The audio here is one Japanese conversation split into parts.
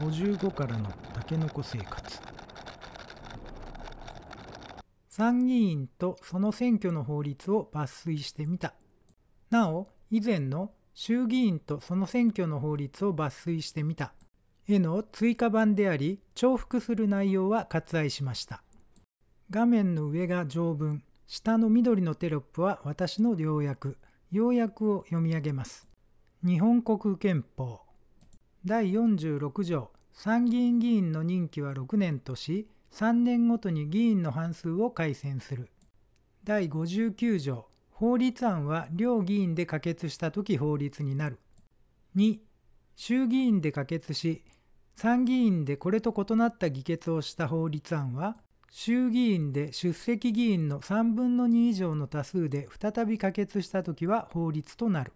55からのたけのこ生活参議院とその選挙の法律を抜粋してみたなお以前の衆議院とその選挙の法律を抜粋してみたへの追加版であり重複する内容は割愛しました画面の上が条文下の緑のテロップは私の要約要約を読み上げます日本国憲法第46条参議院議員の任期は6年とし3年ごとに議員の半数を改選する第59条法律案は両議員で可決したとき法律になる2衆議院で可決し参議院でこれと異なった議決をした法律案は衆議院で出席議員の3分の2以上の多数で再び可決したときは法律となる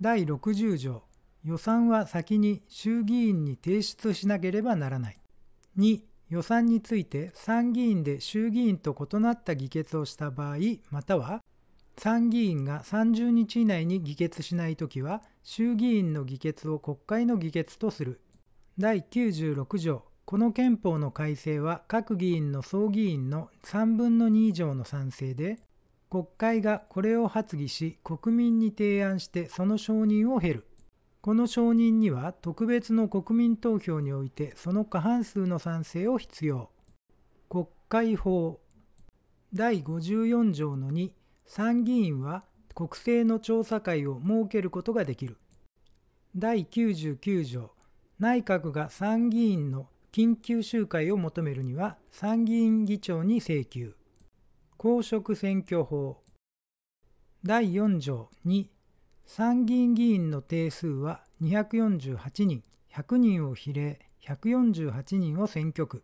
第60条予算は先に衆議院に提出しなければならない。2、予算について参議院で衆議院と異なった議決をした場合、または参議院が30日以内に議決しないときは、衆議院の議決を国会の議決とする。第96条、この憲法の改正は各議員の総議員の3分の2以上の賛成で、国会がこれを発議し、国民に提案してその承認を経る。この承認には特別の国民投票においてその過半数の賛成を必要。国会法第54条の2参議院は国政の調査会を設けることができる。第99条内閣が参議院の緊急集会を求めるには参議院議長に請求。公職選挙法第4条2参議院議員の定数は248人、100人を比例、148人を選挙区。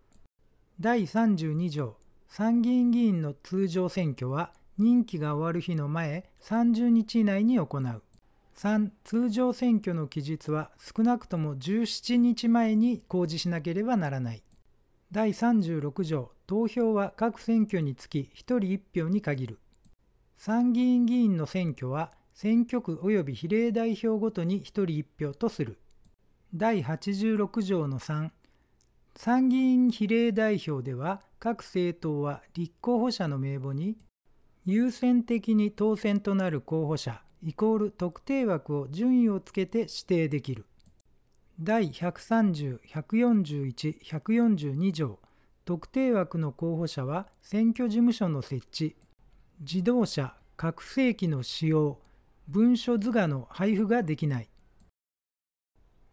第32条、参議院議員の通常選挙は、任期が終わる日の前30日以内に行う。3、通常選挙の期日は少なくとも17日前に公示しなければならない。第36条、投票は各選挙につき1人1票に限る。参議院議員の選挙は選挙区及び比例代表ごとに1人1票とする。第86条の3参議院比例代表では各政党は立候補者の名簿に優先的に当選となる候補者イコール特定枠を順位をつけて指定できる。第130141142条特定枠の候補者は選挙事務所の設置自動車拡声機の使用文書図画の配布ができない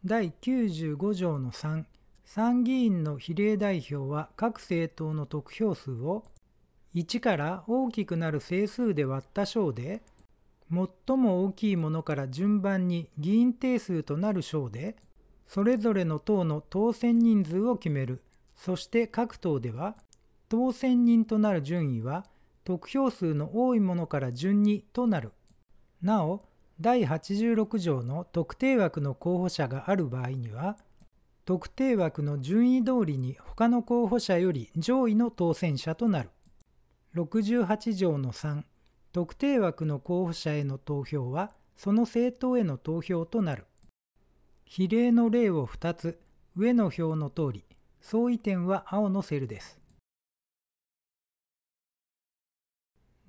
第95条の3参議院の比例代表は各政党の得票数を1から大きくなる整数で割った章で最も大きいものから順番に議員定数となる章でそれぞれの党の当選人数を決めるそして各党では当選人となる順位は得票数の多いものから順にとなる。なお第86条の特定枠の候補者がある場合には特定枠の順位通りに他の候補者より上位の当選者となる68条の3特定枠の候補者への投票はその政党への投票となる比例の例を2つ上の表の通り相違点は青のセルです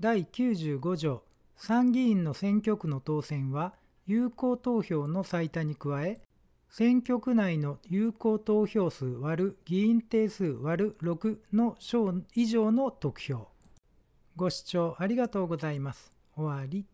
第95条参議院の選挙区の当選は有効投票の最多に加え選挙区内の有効投票数割る議員定数割る6の小以上の得票ご視聴ありがとうございます。終わり。